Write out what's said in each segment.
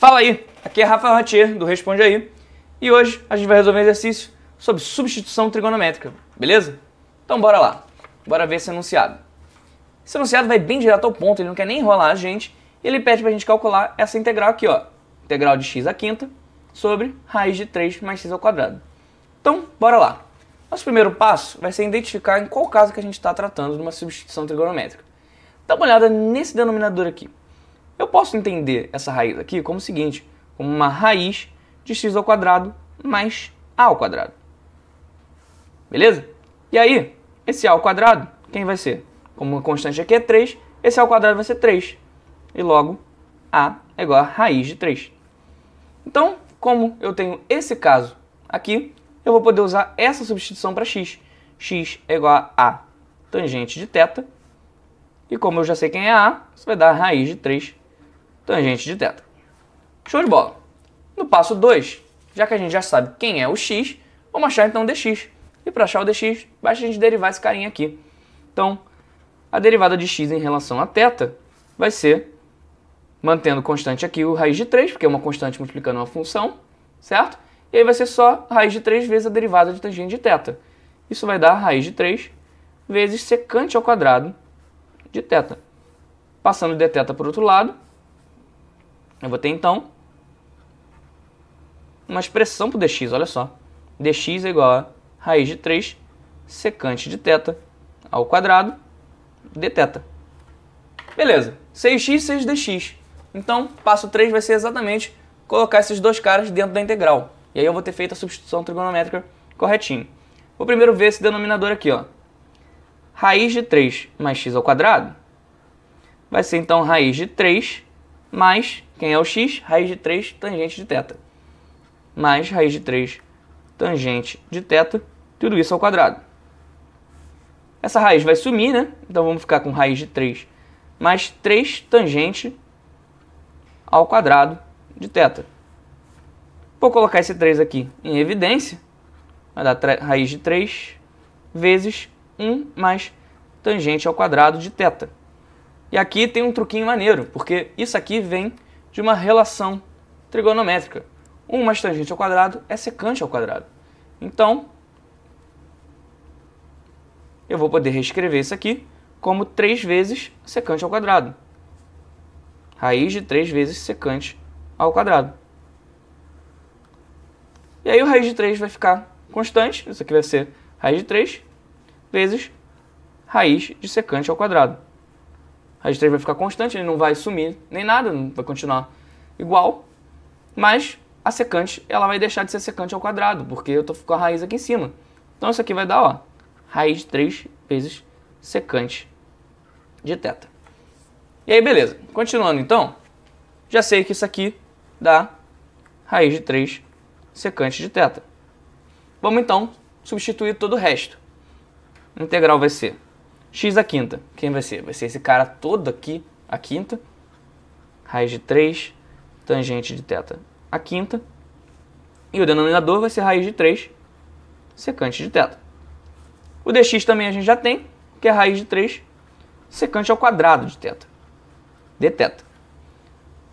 Fala aí, aqui é Rafael Ratier do Responde Aí e hoje a gente vai resolver um exercício sobre substituição trigonométrica, beleza? Então bora lá, bora ver esse enunciado. Esse enunciado vai bem direto ao ponto, ele não quer nem enrolar a gente e ele pede pra gente calcular essa integral aqui, ó, integral de x à quinta sobre raiz de 3 mais x ao quadrado. Então bora lá. Nosso primeiro passo vai ser identificar em qual caso que a gente está tratando de uma substituição trigonométrica. Dá uma olhada nesse denominador aqui. Eu posso entender essa raiz aqui como o seguinte, como uma raiz de x ao quadrado mais a ao quadrado. Beleza? E aí, esse a ao quadrado, quem vai ser? Como a constante aqui é 3, esse a ao quadrado vai ser 3. E logo, a é igual a raiz de 3. Então, como eu tenho esse caso aqui, eu vou poder usar essa substituição para x. x é igual a a tangente de θ. E como eu já sei quem é a, isso vai dar a raiz de 3 tangente de teta, Show de bola. No passo 2, já que a gente já sabe quem é o x, vamos achar então o dx. E para achar o dx, basta a gente derivar esse carinha aqui. Então, a derivada de x em relação a teta vai ser, mantendo constante aqui o raiz de 3, porque é uma constante multiplicando uma função, certo? E aí vai ser só raiz de 3 vezes a derivada de tangente de teta. Isso vai dar raiz de 3 vezes secante ao quadrado de teta. Passando de teta para o outro lado, eu vou ter então uma expressão para o dx, olha só. dx é igual a raiz de 3 secante de θ ao quadrado dθ. Beleza, 6x, 6dx. Então, passo 3 vai ser exatamente colocar esses dois caras dentro da integral. E aí eu vou ter feito a substituição trigonométrica corretinho. Vou primeiro ver esse denominador aqui, ó. Raiz de 3 mais x ao quadrado vai ser então raiz de 3 mais quem é o x? Raiz de 3 tangente de θ. Mais raiz de 3 tangente de θ, tudo isso ao quadrado. Essa raiz vai sumir, né? Então vamos ficar com raiz de 3 mais 3 tangente ao quadrado de θ. Vou colocar esse 3 aqui em evidência. Vai dar raiz de 3 vezes 1 mais tangente ao quadrado de θ. E aqui tem um truquinho maneiro, porque isso aqui vem de uma relação trigonométrica. 1 mais tangente ao quadrado é secante ao quadrado. Então, eu vou poder reescrever isso aqui como 3 vezes secante ao quadrado. Raiz de 3 vezes secante ao quadrado. E aí o raiz de 3 vai ficar constante, isso aqui vai ser raiz de 3 vezes raiz de secante ao quadrado a raiz 3 vai ficar constante, ele não vai sumir nem nada, vai continuar igual, mas a secante ela vai deixar de ser secante ao quadrado, porque eu estou com a raiz aqui em cima. Então isso aqui vai dar ó, raiz de 3 vezes secante de θ. E aí, beleza. Continuando então, já sei que isso aqui dá raiz de 3 secante de θ. Vamos então substituir todo o resto. A integral vai ser x à quinta. Quem vai ser? Vai ser esse cara todo aqui à quinta, raiz de 3, tangente de θ à quinta, e o denominador vai ser raiz de 3, secante de θ. O dx também a gente já tem, que é raiz de 3, secante ao quadrado de θ, dθ.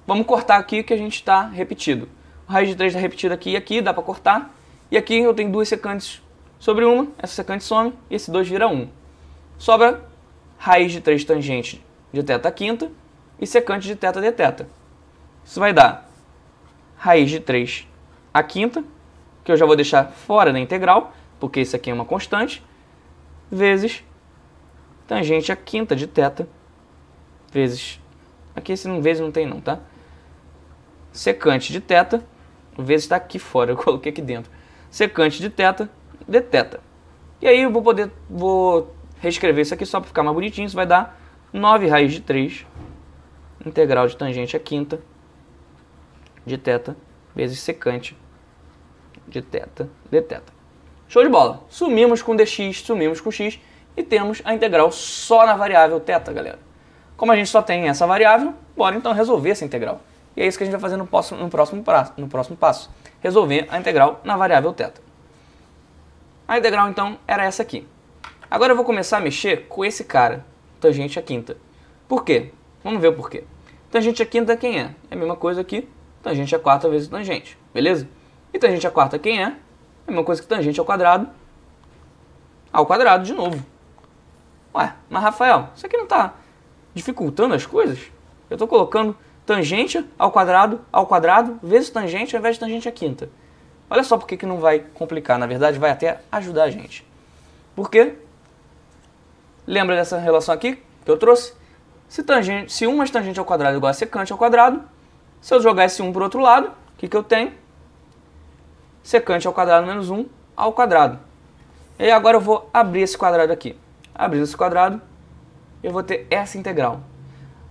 Vamos cortar aqui que a gente está repetido. O raiz de 3 está repetido aqui e aqui, dá para cortar. E aqui eu tenho duas secantes sobre uma, essa secante some e esse 2 vira 1 sobra raiz de 3 tangente de θ quinta e secante de θ teta Isso vai dar raiz de 3 a quinta, que eu já vou deixar fora da integral, porque isso aqui é uma constante, vezes tangente a quinta de θ, vezes... Aqui esse não vezes não tem não, tá? Secante de θ, vezes está aqui fora, eu coloquei aqui dentro. Secante de θ, teta E aí eu vou poder, vou reescrever isso aqui só para ficar mais bonitinho, isso vai dar 9 raiz de 3 integral de tangente à é quinta de teta vezes secante de teta de teta. Show de bola! Sumimos com dx, sumimos com x e temos a integral só na variável teta, galera. Como a gente só tem essa variável, bora então resolver essa integral. E é isso que a gente vai fazer no próximo, no próximo, no próximo passo. Resolver a integral na variável teta. A integral, então, era essa aqui. Agora eu vou começar a mexer com esse cara, tangente à é quinta. Por quê? Vamos ver o porquê. Tangente à é quinta quem é? É a mesma coisa que tangente à é quarta vezes tangente, beleza? E tangente à quarta quem é? É a mesma coisa que tangente ao quadrado ao quadrado de novo. Ué, mas Rafael, isso aqui não está dificultando as coisas? Eu estou colocando tangente ao quadrado ao quadrado vezes tangente ao invés de tangente à quinta. Olha só por que não vai complicar, na verdade vai até ajudar a gente. Porque Lembra dessa relação aqui que eu trouxe? Se, tangente, se 1 mais é tangente ao quadrado é igual a secante ao quadrado, se eu jogar esse 1 para o outro lado, o que, que eu tenho? Secante ao quadrado menos 1 ao quadrado. E agora eu vou abrir esse quadrado aqui. Abrindo esse quadrado, eu vou ter essa integral.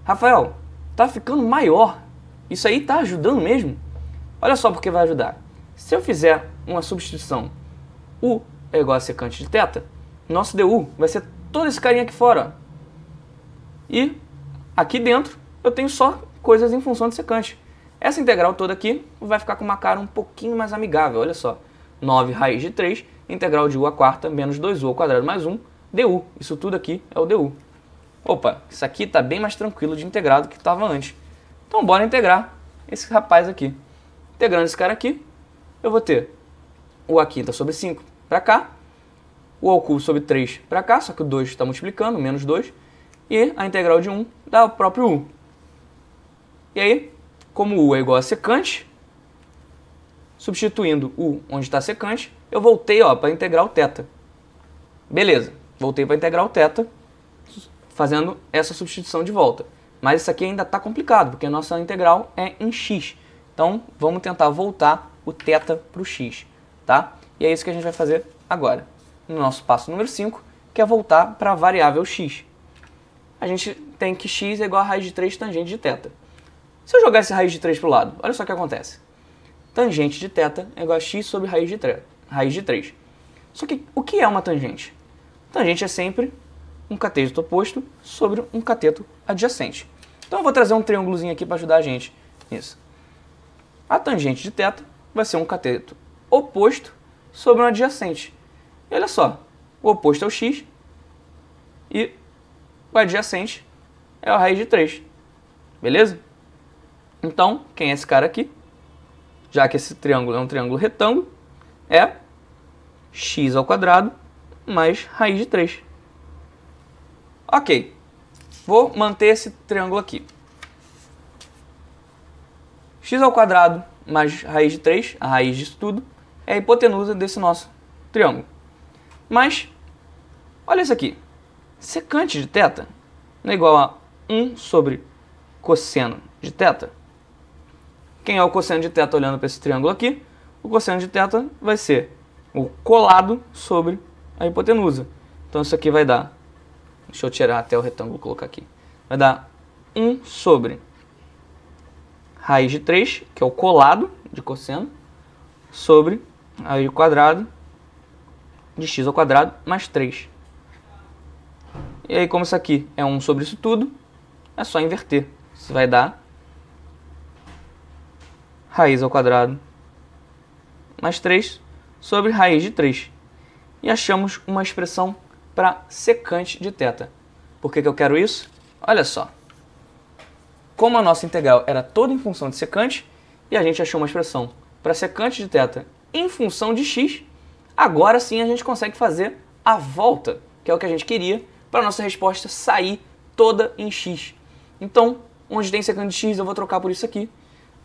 Rafael, tá ficando maior. Isso aí tá ajudando mesmo? Olha só porque vai ajudar. Se eu fizer uma substituição u é igual a secante de θ, nosso du vai ser todo esse carinha aqui fora. E aqui dentro eu tenho só coisas em função de secante. Essa integral toda aqui vai ficar com uma cara um pouquinho mais amigável, olha só. 9 raiz de 3, integral de u à quarta menos 2u ao quadrado mais 1, du. Isso tudo aqui é o du. Opa, isso aqui está bem mais tranquilo de integrar do que estava antes. Então bora integrar esse rapaz aqui. Integrando esse cara aqui, eu vou ter u à quinta sobre 5 para cá o ao cubo sobre 3 para cá, só que o 2 está multiplicando, menos 2, e a integral de 1 dá o próprio u. E aí, como u é igual a secante, substituindo u onde está secante, eu voltei para a integral θ. Beleza, voltei para a integral θ, fazendo essa substituição de volta. Mas isso aqui ainda está complicado, porque a nossa integral é em x. Então, vamos tentar voltar o θ para o x, tá? E é isso que a gente vai fazer agora no nosso passo número 5, que é voltar para a variável x. A gente tem que x é igual a raiz de 3 tangente de θ. Se eu jogar essa raiz de 3 para o lado, olha só o que acontece. Tangente de θ é igual a x sobre raiz de, raiz de 3. Só que o que é uma tangente? Tangente é sempre um cateto oposto sobre um cateto adjacente. Então eu vou trazer um triângulozinho aqui para ajudar a gente nisso. A tangente de θ vai ser um cateto oposto sobre um adjacente. E olha só, o oposto é o x e o adjacente é a raiz de 3. Beleza? Então, quem é esse cara aqui? Já que esse triângulo é um triângulo retângulo, é x ao quadrado mais raiz de 3. Ok, vou manter esse triângulo aqui. x ao quadrado mais raiz de 3, a raiz disso tudo, é a hipotenusa desse nosso triângulo. Mas, olha isso aqui. Secante de θ não é igual a 1 sobre cosseno de θ? Quem é o cosseno de θ olhando para esse triângulo aqui? O cosseno de θ vai ser o colado sobre a hipotenusa. Então isso aqui vai dar, deixa eu tirar até o retângulo e colocar aqui, vai dar 1 sobre raiz de 3, que é o colado de cosseno, sobre raiz de quadrado de x ao quadrado mais 3. E aí, como isso aqui é 1 sobre isso tudo, é só inverter. Isso vai dar raiz ao quadrado mais 3 sobre raiz de 3. E achamos uma expressão para secante de θ. Por que, que eu quero isso? Olha só. Como a nossa integral era toda em função de secante, e a gente achou uma expressão para secante de θ em função de x, agora sim a gente consegue fazer a volta, que é o que a gente queria, para a nossa resposta sair toda em x. Então, onde tem secante de x, eu vou trocar por isso aqui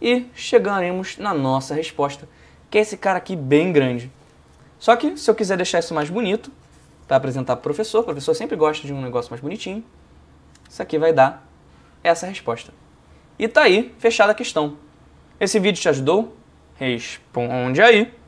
e chegaremos na nossa resposta, que é esse cara aqui bem grande. Só que, se eu quiser deixar isso mais bonito, para apresentar para o professor, o professor sempre gosta de um negócio mais bonitinho, isso aqui vai dar essa resposta. E tá aí, fechada a questão. Esse vídeo te ajudou? Responde aí!